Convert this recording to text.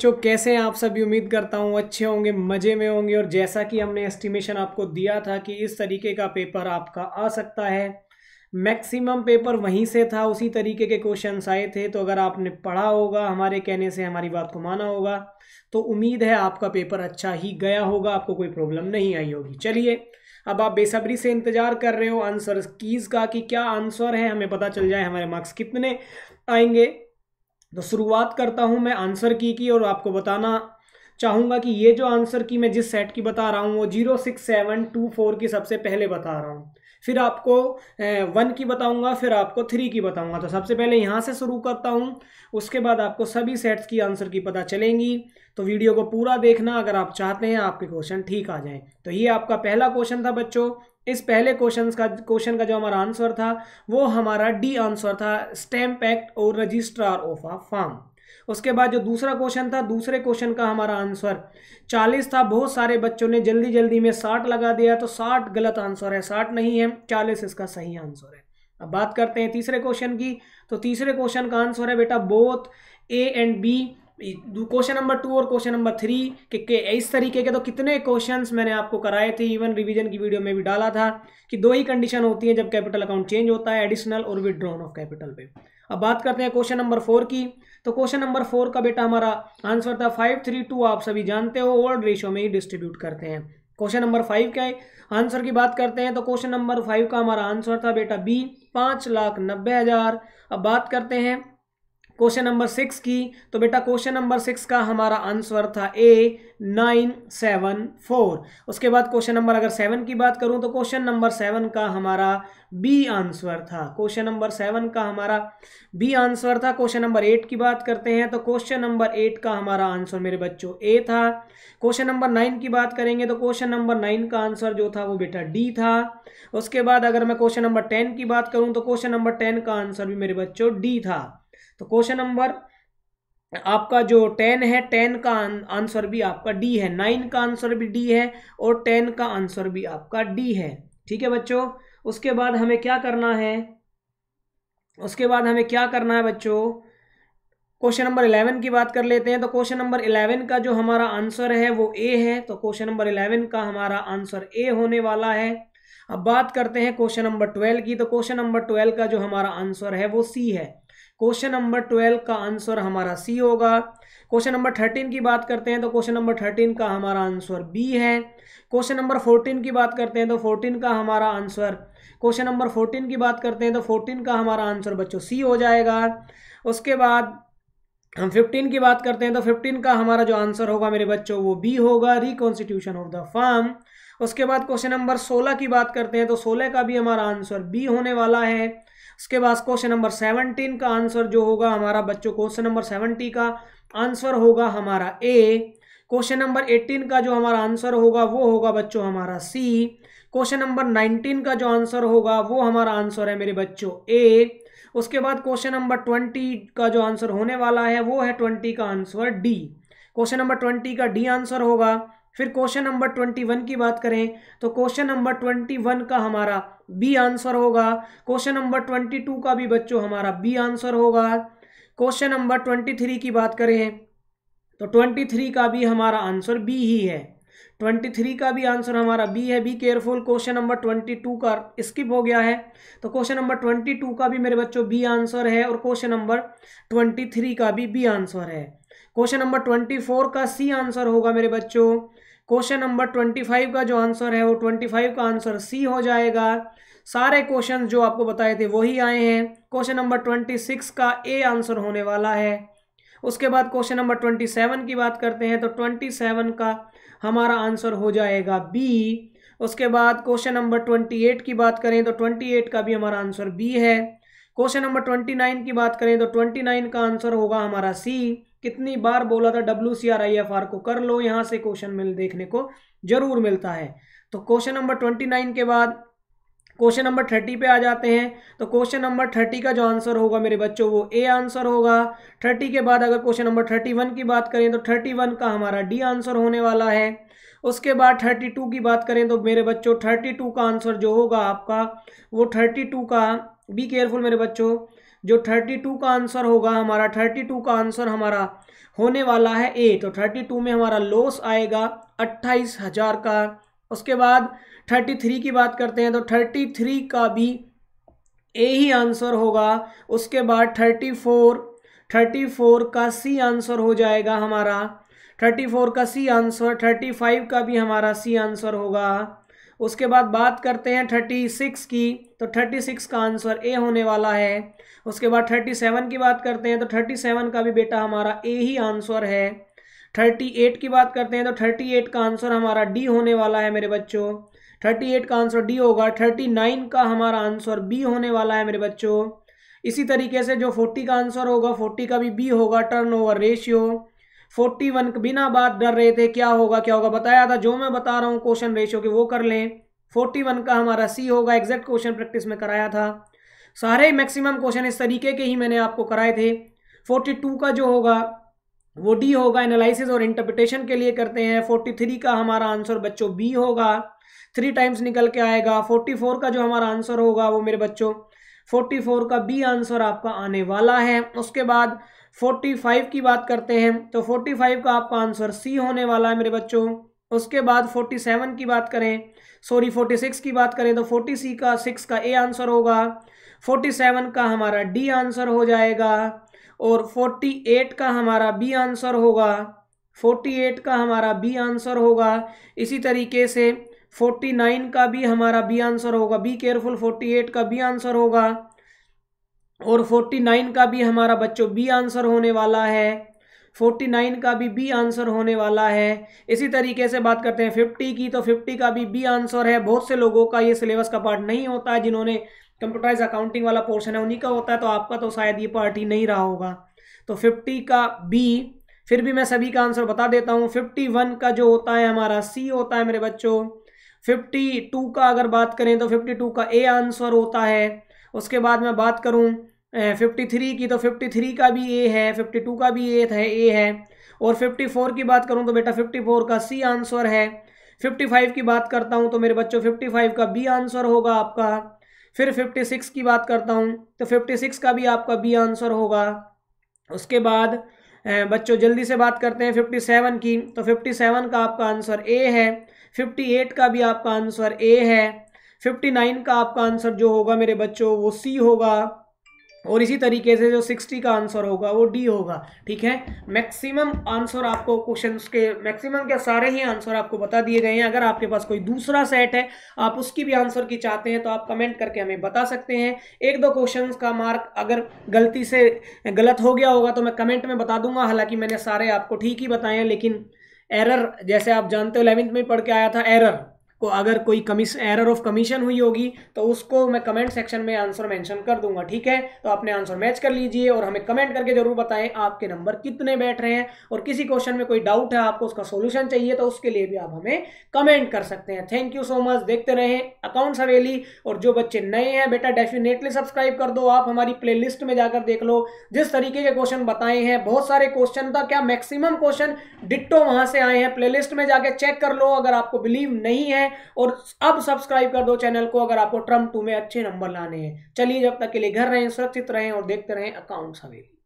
बच्चों कैसे हैं आप सभी उम्मीद करता हूँ अच्छे होंगे मज़े में होंगे और जैसा कि हमने एस्टिमेशन आपको दिया था कि इस तरीके का पेपर आपका आ सकता है मैक्सिमम पेपर वहीं से था उसी तरीके के क्वेश्चन आए थे तो अगर आपने पढ़ा होगा हमारे कहने से हमारी बात को माना होगा तो उम्मीद है आपका पेपर अच्छा ही गया होगा आपको कोई प्रॉब्लम नहीं आई होगी चलिए अब आप बेसब्री से इंतज़ार कर रहे हो आंसर कीज़ का कि क्या आंसर है हमें पता चल जाए हमारे मार्क्स कितने आएंगे तो शुरुआत करता हूँ मैं आंसर की की और आपको बताना चाहूँगा कि ये जो आंसर की मैं जिस सेट की बता रहा हूँ वो zero six seven two four की सबसे पहले बता रहा हूँ फिर आपको वन की बताऊंगा फिर आपको थ्री की बताऊंगा तो सबसे पहले यहाँ से शुरू करता हूँ उसके बाद आपको सभी सेट्स की आंसर की पता चलेंगी तो वीडियो को पूरा देखना अगर आप चाहते हैं आपके क्वेश्चन ठीक आ जाएँ तो ये आपका पहला क्वेश्चन था बच्चों इस पहले क्वेश्चन का क्वेश्चन का जो हमारा आंसर था वो हमारा डी आंसर था स्टैम्प एक्ट और रजिस्ट्रार ऑफ आ फार्म उसके बाद जो दूसरा क्वेश्चन था दूसरे क्वेश्चन का हमारा आंसर चालीस था बहुत सारे बच्चों ने जल्दी जल्दी में साठ लगा दिया तो साठ गलत आंसर है साठ नहीं है चालीस इसका सही आंसर है अब बात करते हैं तीसरे क्वेश्चन की तो तीसरे क्वेश्चन का आंसर है बेटा both A and B question number two और क्वेश्चन नंबर थ्री के, के इस तरीके के तो कितने क्वेश्चंस मैंने आपको कराए थे इवन रिवीजन की वीडियो में भी डाला था कि दो ही कंडीशन होती है जब कैपिटल अकाउंट चेंज होता है एडिशनल और विदड्रॉन ऑफ कैपिटल पे अब बात करते हैं क्वेश्चन नंबर फोर की तो क्वेश्चन नंबर फोर का बेटा हमारा आंसर था फाइव थ्री टू आप सभी जानते हो ओल्ड रेशो में ही डिस्ट्रीब्यूट करते हैं क्वेश्चन नंबर फाइव है आंसर की बात करते हैं तो क्वेश्चन नंबर फाइव का हमारा आंसर था बेटा बी पाँच लाख नब्बे हज़ार अब बात करते हैं क्वेश्चन नंबर सिक्स की तो बेटा क्वेश्चन नंबर सिक्स का हमारा आंसर था ए नाइन सेवन फोर उसके बाद क्वेश्चन नंबर अगर सेवन की बात करूं तो क्वेश्चन नंबर सेवन का हमारा बी आंसर था क्वेश्चन नंबर सेवन का हमारा बी आंसर था क्वेश्चन नंबर एट की बात करते हैं तो क्वेश्चन नंबर एट का हमारा आंसर मेरे बच्चों ए था क्वेश्चन नंबर नाइन की बात करेंगे तो क्वेश्चन नंबर नाइन का आंसर जो था वो बेटा डी था उसके बाद अगर मैं क्वेश्चन नंबर टेन की बात करूँ तो क्वेश्चन नंबर टेन का आंसर भी मेरे बच्चों डी था तो क्वेश्चन नंबर आपका जो टेन है टेन का आंसर भी आपका डी है नाइन का आंसर भी डी है और टेन का आंसर भी आपका डी है ठीक है बच्चों उसके बाद हमें क्या करना है उसके बाद हमें क्या करना है बच्चों क्वेश्चन नंबर इलेवन की बात कर लेते हैं तो क्वेश्चन नंबर इलेवन का जो हमारा आंसर है वो ए है तो क्वेश्चन नंबर इलेवन का हमारा आंसर ए होने वाला है अब बात करते हैं क्वेश्चन नंबर ट्वेल्व की तो क्वेश्चन नंबर ट्वेल्व का जो हमारा आंसर है वो सी है क्वेश्चन नंबर ट्वेल्व का आंसर हमारा सी होगा क्वेश्चन नंबर थर्टीन की बात करते हैं तो क्वेश्चन नंबर थर्टीन का हमारा आंसर बी है क्वेश्चन नंबर फोर्टीन की बात करते हैं तो फोर्टीन का हमारा आंसर क्वेश्चन नंबर फोर्टीन की बात करते हैं तो फोर्टीन का हमारा आंसर बच्चों सी हो जाएगा उसके बाद हम फिफ्टीन की बात करते हैं तो फिफ्टीन का हमारा जो आंसर होगा मेरे बच्चों वो बी होगा रिकॉन्स्टिट्यूशन ऑफ द फार्म उसके बाद क्वेश्चन नंबर सोलह की बात करते हैं तो सोलह का भी हमारा आंसर बी होने वाला है इसके बाद क्वेश्चन नंबर सेवनटीन का आंसर जो होगा हमारा बच्चों क्वेश्चन नंबर सेवनटी का आंसर होगा हमारा ए क्वेश्चन नंबर एट्टीन का जो हमारा आंसर होगा वो होगा बच्चों हमारा सी क्वेश्चन नंबर नाइनटीन का जो आंसर होगा वो हमारा आंसर है मेरे बच्चों ए उसके बाद क्वेश्चन नंबर ट्वेंटी का जो आंसर होने वाला है वो है ट्वेंटी का answer D question number twenty का डी आंसर होगा फिर क्वेश्चन नंबर ट्वेंटी वन की बात करें तो क्वेश्चन नंबर ट्वेंटी वन का हमारा बी आंसर होगा क्वेश्चन नंबर ट्वेंटी टू का भी बच्चों हमारा बी आंसर होगा क्वेश्चन नंबर ट्वेंटी थ्री की बात करें तो ट्वेंटी थ्री का भी हमारा आंसर बी ही है ट्वेंटी थ्री का भी आंसर हमारा बी है be careful question number twenty two का स्किप हो गया है तो क्वेश्चन नंबर ट्वेंटी टू का भी मेरे बच्चों बी आंसर है और क्वेश्चन नंबर ट्वेंटी थ्री का भी बी आंसर है क्वेश्चन नंबर ट्वेंटी फोर का सी आंसर होगा मेरे बच्चों क्वेश्चन नंबर ट्वेंटी फाइव का जो आंसर है वो ट्वेंटी फाइव का आंसर सी हो जाएगा सारे क्वेश्चन जो आपको बताए थे वही आए हैं क्वेश्चन नंबर ट्वेंटी सिक्स का ए आंसर होने वाला है उसके बाद क्वेश्चन नंबर ट्वेंटी सेवन की बात करते हैं तो ट्वेंटी सेवन का हमारा आंसर हो जाएगा बी उसके बाद क्वेश्चन नंबर ट्वेंटी एट की बात करें तो ट्वेंटी एट का भी हमारा आंसर बी है क्वेश्चन नंबर ट्वेंटी नाइन की बात करें तो ट्वेंटी नाइन का आंसर होगा हमारा सी कितनी बार बोला था W C R I F R को कर लो यहाँ से क्वेश्चन मिल देखने को जरूर मिलता है तो क्वेश्चन नंबर ट्वेंटी नाइन के बाद क्वेश्चन नंबर थर्टी पे आ जाते हैं तो क्वेश्चन नंबर थर्टी का जो आंसर होगा मेरे बच्चों वो ए आंसर होगा थर्टी के बाद अगर क्वेश्चन नंबर थर्टी वन की बात करें तो थर्टी वन का हमारा डी आंसर होने वाला है उसके बाद थर्टी टू की बात करें तो मेरे बच्चों थर्टी टू का आंसर जो होगा आपका वो थर्टी टू का बी केयरफुल मेरे बच्चों जो थर्टी टू का आंसर होगा हमारा थर्टी टू का आंसर हमारा होने वाला है ए तो थर्टी टू में हमारा लॉस आएगा अट्ठाईस हजार का उसके बाद थर्टी थ्री की बात करते हैं तो थर्टी थ्री का भी ए ही आंसर होगा उसके बाद थर्टी फोर थर्टी फोर का सी आंसर हो जाएगा हमारा थर्टी फोर का सी आंसर थर्टी फाइव का भी हमारा सी आंसर होगा उसके बाद बात करते हैं थर्टी सिक्स की तो थर्टी सिक्स का आंसर ए होने वाला है उसके बाद थर्टी सेवन की बात करते हैं तो थर्टी सेवन का भी बेटा हमारा ए ही आंसर है थर्टी एट की बात करते हैं तो थर्टी एट का आंसर हमारा डी होने वाला है मेरे बच्चों थर्टी एट का आंसर डी होगा थर्टी नाइन का हमारा आंसर बी होने वाला है मेरे बच्चों इसी तरीके से जो फोर्टी का आंसर होगा फोर्टी का भी बी होगा turnover ratio forty one बिना बात डर रहे थे क्या होगा क्या होगा बताया था जो मैं बता रहा हूँ क्वेश्चन रेशियो के वो कर लें फोर्टी वन का हमारा सी होगा एग्जैक्ट क्वेश्चन प्रैक्टिस में कराया था सारे मैक्सिमम क्वेश्चन इस तरीके के ही मैंने आपको कराए थे फोर्टी टू का जो होगा वो डी होगा एनालिसिस और इंटरप्रिटेशन के लिए करते हैं फोर्टी थ्री का हमारा आंसर बच्चों बी होगा थ्री टाइम्स निकल के आएगा फोर्टी फोर का जो हमारा आंसर होगा वो मेरे बच्चों फोर्टी फोर का बी आंसर आपका आने वाला है उसके बाद 45 की बात करते हैं तो 45 का आपका आंसर सी होने वाला है मेरे बच्चों उसके बाद 47 की बात करें सॉरी 46 की बात करें तो 40 सी का सिक्स का ए आंसर होगा 47 का हमारा डी आंसर हो जाएगा और 48 का हमारा बी आंसर होगा 48 का हमारा बी आंसर होगा इसी तरीके से 49 का भी हमारा बी आंसर होगा बी केयरफुल 48 का बी आंसर होगा और 49 का भी हमारा बच्चों बी आंसर होने वाला है 49 का भी बी आंसर होने वाला है इसी तरीके से बात करते हैं 50 की तो 50 का भी बी आंसर है बहुत से लोगों का ये सिलेबस का पार्ट नहीं होता है जिन्होंने कंप्यूटराइज अकाउंटिंग वाला पोर्शन है उन्हीं का होता है तो आपका तो शायद ये पार्ट ही नहीं रहा होगा तो फिफ्टी का बी फिर भी मैं सभी का आंसर बता देता हूँ फिफ्टी वन का जो होता है हमारा सी होता है मेरे बच्चों फिफ्टी टू का अगर बात करें तो फिफ्टी टू का ए आंसर होता है उसके बाद मैं बात करूँ फिफ्टी थ्री की तो फिफ्टी थ्री का भी ए है फिफ्टी टू का भी ए है ए है और फिफ्टी फोर की बात करूँ तो बेटा फिफ्टी फोर का सी आंसर है फिफ्टी फाइव की बात करता हूँ तो मेरे बच्चों फिफ्टी फाइव का बी आंसर होगा आपका फिर फिफ्टी सिक्स की बात करता हूँ तो फिफ्टी सिक्स का भी आपका बी आंसर होगा उसके बाद बच्चों जल्दी से बात करते हैं फिफ्टी सेवन की तो फिफ्टी सेवन का आपका आंसर ए है फिफ्टी एट का भी आपका आंसर ए है फिफ्टी नाइन का आपका आंसर जो होगा मेरे बच्चों वो सी होगा और इसी तरीके से जो सिक्सटी का आंसर होगा वो डी होगा ठीक है मैक्सिमम आंसर आपको क्वेश्चन के मैक्सिमम क्या सारे ही आंसर आपको बता दिए गए हैं अगर आपके पास कोई दूसरा सेट है आप उसकी भी आंसर की चाहते हैं तो आप कमेंट करके हमें बता सकते हैं एक दो क्वेश्चन का मार्क अगर गलती से गलत हो गया होगा तो मैं कमेंट में बता दूंगा हालांकि मैंने सारे आपको ठीक ही बताए हैं लेकिन एरर जैसे आप जानते हो इलेवेंथ में पढ़ के आया था एरर को अगर कोई कमीश एरर ऑफ कमीशन हुई होगी तो उसको मैं कमेंट सेक्शन में आंसर मेंशन कर दूंगा ठीक है तो अपने आंसर मैच कर लीजिए और हमें कमेंट करके जरूर बताएं आपके नंबर कितने बैठ रहे हैं और किसी क्वेश्चन में कोई डाउट है आपको उसका सोल्यूशन चाहिए तो उसके लिए भी आप हमें कमेंट कर सकते हैं थैंक यू सो मच देखते रहें अकाउंट्स अवेली और जो बच्चे नए हैं बेटा डेफिनेटली सब्सक्राइब कर दो आप हमारी प्ले में जाकर देख लो जिस तरीके के क्वेश्चन बताए हैं बहुत सारे क्वेश्चन था क्या मैक्सिमम क्वेश्चन डिट्टो वहां से आए हैं प्ले में जाके चेक कर लो अगर आपको बिलीव नहीं है और अब सब्सक्राइब कर दो चैनल को अगर आपको ट्रम्प टू में अच्छे नंबर लाने हैं चलिए जब तक के लिए घर रहें सुरक्षित रहें और देखते रहें अकाउंट्स हवेली